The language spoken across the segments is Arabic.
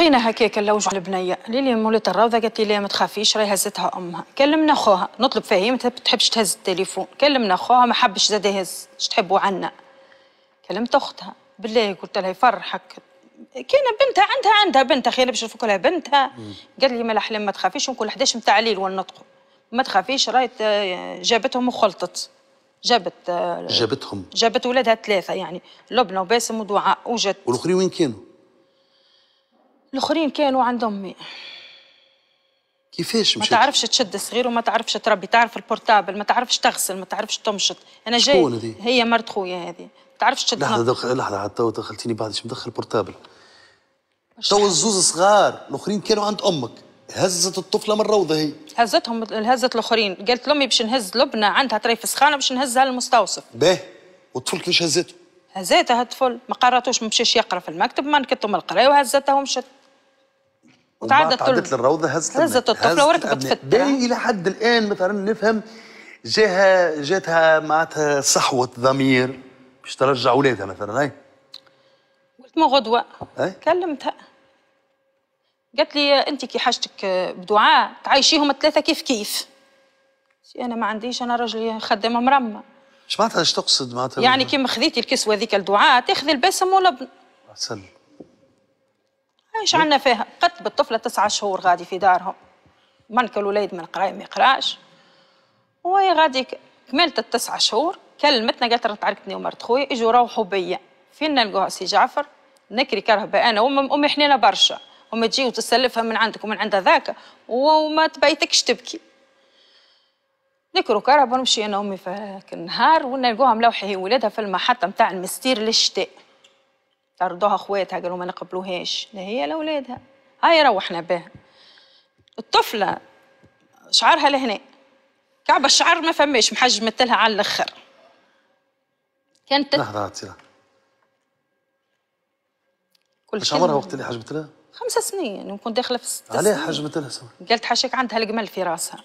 لقينا هكاك اللوج على البنيه ليلي مولات الروضه قالت لي لا ما تخافيش راهي هزتها امها كلمنا خوها نطلب فيها ما تحبش تهز التليفون كلمنا خوها ما حبش زاد يهز اش تحبوا عنا كلمت اختها بالله قلت لها يفرحك كان بنتها عندها عندها بنتها خير باش نفك لها بنتها قال لي ما الاحلام ما تخافيش ونكون 11 نتاع الليل ونطقوا ما تخافيش راهي جابتهم وخلطت جابت جابتهم جابت ولادها ثلاثه يعني لبنى وباسم ودعاء وجت والاخرين وين كانوا؟ الاخرين كانوا عند امي كيفاش مشيت؟ ما تعرفش تشد صغير وما تعرفش تربي تعرف البورتابل ما تعرفش تغسل ما تعرفش تمشط انا جاي هي مرت خويا هذه ما تعرفش تشد لحظه دخ... لحظه تو دخلتيني بعد شو مدخل البورتابل تو الزوز صغار الاخرين كانوا عند امك هزت الطفله من الروضه هي هزتهم هزت الاخرين قالت لامي باش نهز لبنى عندها طريف سخانه باش نهزها للمستوصف باه والطفل كيفاش هزته هزته الطفل ما قراتوش ما مشاش يقرا في المكتب ما نكتم القرايه وهزته ومشت وتعدت تعدت للروضه هزت هزت الطفله وركبت في باقي الى حد الان مثلا نفهم جاها جاتها معناتها صحوه ضمير باش ترجع اولادها مثلا هاي قلت ما غدوه كلمتها قالت لي انت كي حاجتك بدعاء تعيشيهم الثلاثه كيف كيف انا ما عنديش انا راجلي خدامه مرمى اش معناتها اش تقصد معناتها يعني كيما خذيتي الكسوه ذيك الدعاء تاخذي الباسم ولا سلم ايش عندنا فيها قتل بالطفله تسعة شهور غادي في دارهم منك الوليد من قرايه ما يقراش وهي غادي كملت التسعة شهور كلمتنا قالت راه تعركتني ومرت خويا اجوا روحوا بيا فين نلقوها سي جعفر نكري كرهبه انا وامي حنينه برشا وما تجي وتسلفها من عندك ومن عند ذاك وما تبيتكش تبكي نكرو كرهبه نمشي انا وامي في النهار ونلقوها ملوحه هي ولادها في المحطه نتاع المستير للشتاء طردوها اخواتها قالوا ما نقبلوهاش لا هي لاولادها هاي روحنا بها الطفله شعرها لهنا كعب الشعر ما فماش محجمت لها على الاخر كانت لحظه عطينا كل شيء عمرها وقت اللي حجمت لها؟ خمسة سنين نكون داخله في ست سنين عليها حجمت لها قالت حاشاك عندها الجمل في راسها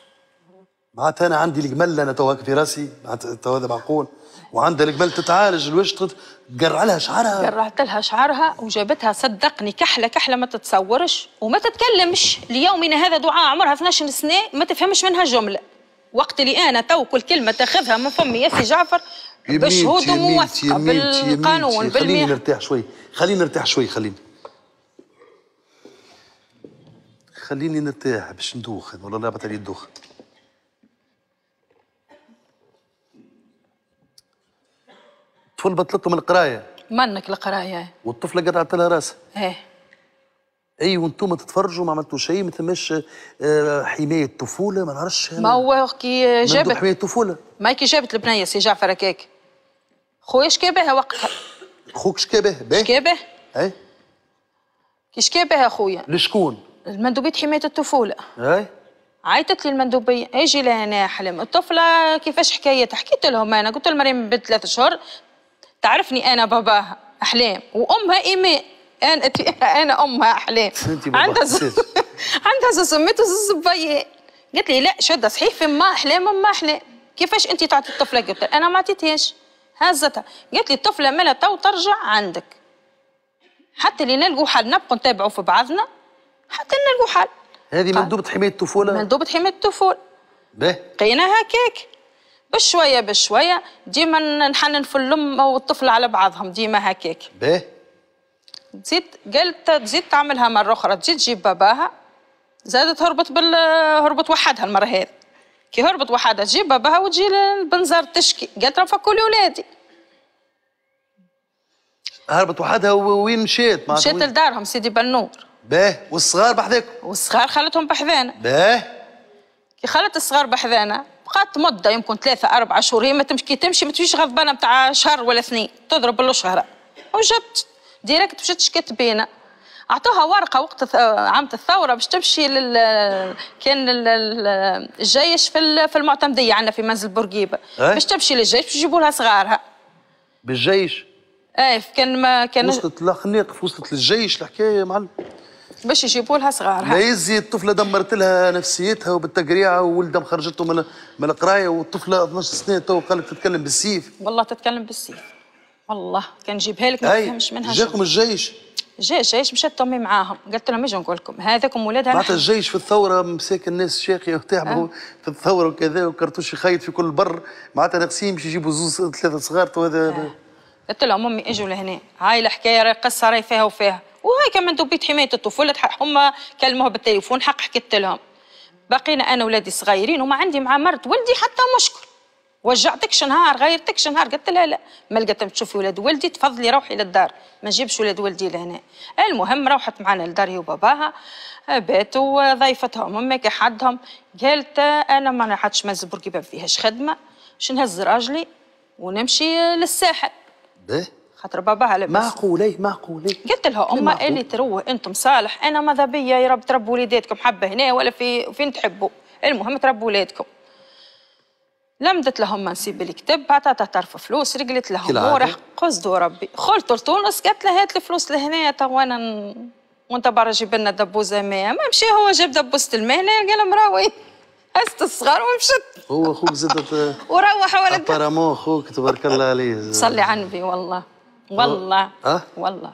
معناتها انا عندي الجمل انا تو في راسي معناتها تو هذا معقول وعندها الجمل تتعالج الوش تقرع لها شعرها قرعت لها شعرها وجابتها صدقني كحله كحله ما تتصورش وما تتكلمش ليومنا هذا دعاء عمرها 12 سنه ما تفهمش منها جمله وقت اللي انا تو كل كلمه تاخذها من فمي يا سي جعفر بشهود موثقه بالقانون خليني نرتاح شوي خليني نرتاح شوي خليني خليني نرتاح باش ندوخ والله لا بطل يدوخ الطفل بطلت من القرايه منك القرايه والطفله قطعت لها راسها ايه اي وانتم تتفرجوا ما عملتوا شيء ما ثماش آه، حمايه طفوله ما نعرفش ما هو كي جابت حمايه طفوله ما كي جابت البنيه سي جعفر هكاك خويا بها وقتها خوك بها باه بها اي كي بها اخويا لشكون المندوبيه حمايه الطفوله اي عيطت لي المندوبيه اجي لهنا حلم الطفله كيفاش حكايتها حكيت لهم انا قلت لمريم بنت ثلاث اشهر تعرفني أنا باباها أحلام وأمها ايماء أنا أنا أمها أحلام عندها ز... عندها سميته زوز صبيان قالت لي لا شدة صحيح فما أحلام أما أحلام كيفاش أنت تعطي الطفلة قلت أنا ما عطيتهاش هزتها قالت لي الطفلة مالها تو ترجع عندك حتى اللي نلقوا حل نبقوا نتابعوا في بعضنا حتى نلقوا حل هذه مندوبة حماية الطفولة مندوبة حماية الطفولة به قينا هكاك بشويه بشويه ديما نحنن في الام والطفل على بعضهم ديما هكاك باهي تزيد قالت تزيد تعملها مره اخرى تزيد تجيب باباها زادت هربت بال هربت وحدها المره هذه كي هربت وحدها تجيب باباها وتجي للبنزار تشكي قالت راه فكوا لي ولادي هربت وحدها وين مشيت؟ مشيت لدارهم سيدي بنور باه والصغار بحذاك والصغار خلتهم بحذانا باه كي خلت الصغار بحذانا بقات مده يمكن ثلاثه أربعة شهور هي ما تمشي كي تمشي ما تمشيش غضبانه نتاع شهر ولا اثنين تضرب له شهر وجات ديريكت مشات شكات بينا اعطوها ورقه وقت عامه الثوره باش تمشي لل كان الجيش في في المعتمديه عندنا في منزل بورقيبه إيه؟ باش تمشي للجيش باش يجيبوا لها صغارها بالجيش ايه كان ما كان وصلت لا وصلت للجيش الحكايه معلم باش يجيبوا لها صغارها ليزي الطفله دمرت لها نفسيتها وبالتقريعه وولدها مخرجته من من القرايه والطفله 12 سنه تو قال لك تتكلم بالسيف والله تتكلم بالسيف والله كان جيبها لك ما فهمش منها جاكم الجيش جيش جيش مشات امي معاهم قالت لهم ايش نقول لكم هذاكم ولادها معناتها الجيش في الثوره مساك الناس شاقيه وتعبوا أه. في الثوره وكذا وكرتوش يخيط في كل بر معناتها ناقصين باش يجيبوا زوز ثلاثه صغار وهذا أه. قلت لهم امي اجوا لهنا هاي الحكايه راهي قصه راهي فيها وفيها وهاي كمان دوبيت حمايه الطفوله هم كلموها بالتليفون حق حكيت لهم بقينا انا ولادي صغيرين وما عندي مع مرت ولدي حتى مشكل وجعتكش نهار غيرتكش نهار قلت لها لا ما لقيتهم تشوفي ولاد ولدي تفضلي روحي للدار ما نجيبش ولاد ولدي لهنا المهم روحت معنا للدار هي وباباها باتوا وضيفتهم هما كحدهم حدهم قالت انا ما عادش منزل بركي ما فيهاش خدمه شنهز راجلي ونمشي للساحل به خاطر باباها لبس معقولي معقولي قلت لها امه اللي تروه انتم صالح انا ماذا بيا يا رب تربوا وليداتكم حبه هنا ولا في فين تحبوا المهم تربوا ولادكم لمدت لهم نسيب الكتاب عطاتها طرف فلوس رجلت لهم وراح قصدوا ربي خلطوا لتونس قالت لها هات الفلوس لهنا تو انا وانت برا جيب لنا دبوزه ما مشى هو جاب دبوزه الماء قال لهم مراوي هزت الصغار ومشت هو اخوك زدت وروح ولد مو اخوك تبارك الله عليه صلي على النبي والله والله اه والله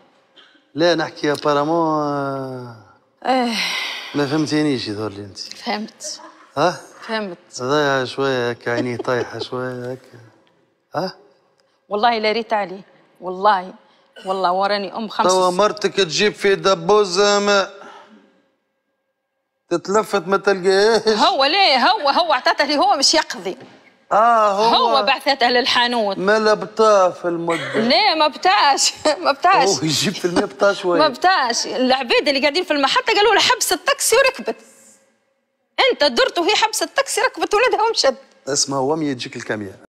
لا نحكي ابارامون ايه ما فهمتينيش يظهر لي انت فهمت اه فهمت ضايعه شويه هكا عينيه طايحه شويه هكا اه والله لا ريت عليه والله والله وراني ام خمسة توا مرتك تجيب في دبوزه ما تتلفت ما تلقاهاش هو ليه هو هو عطاته لي هو مش يقضي اه هو هو بعثتها للحانوت ما بطا في المده لا ما بتاش ما بتاش هو يجيب في المية بطا شويه ما بتاش العباد اللي قاعدين في المحطه قالوا له حبس التاكسي وركبت انت درت وهي حبس التاكسي ركبت ولدها ومشت اسمها ومية تجيك الكاميرا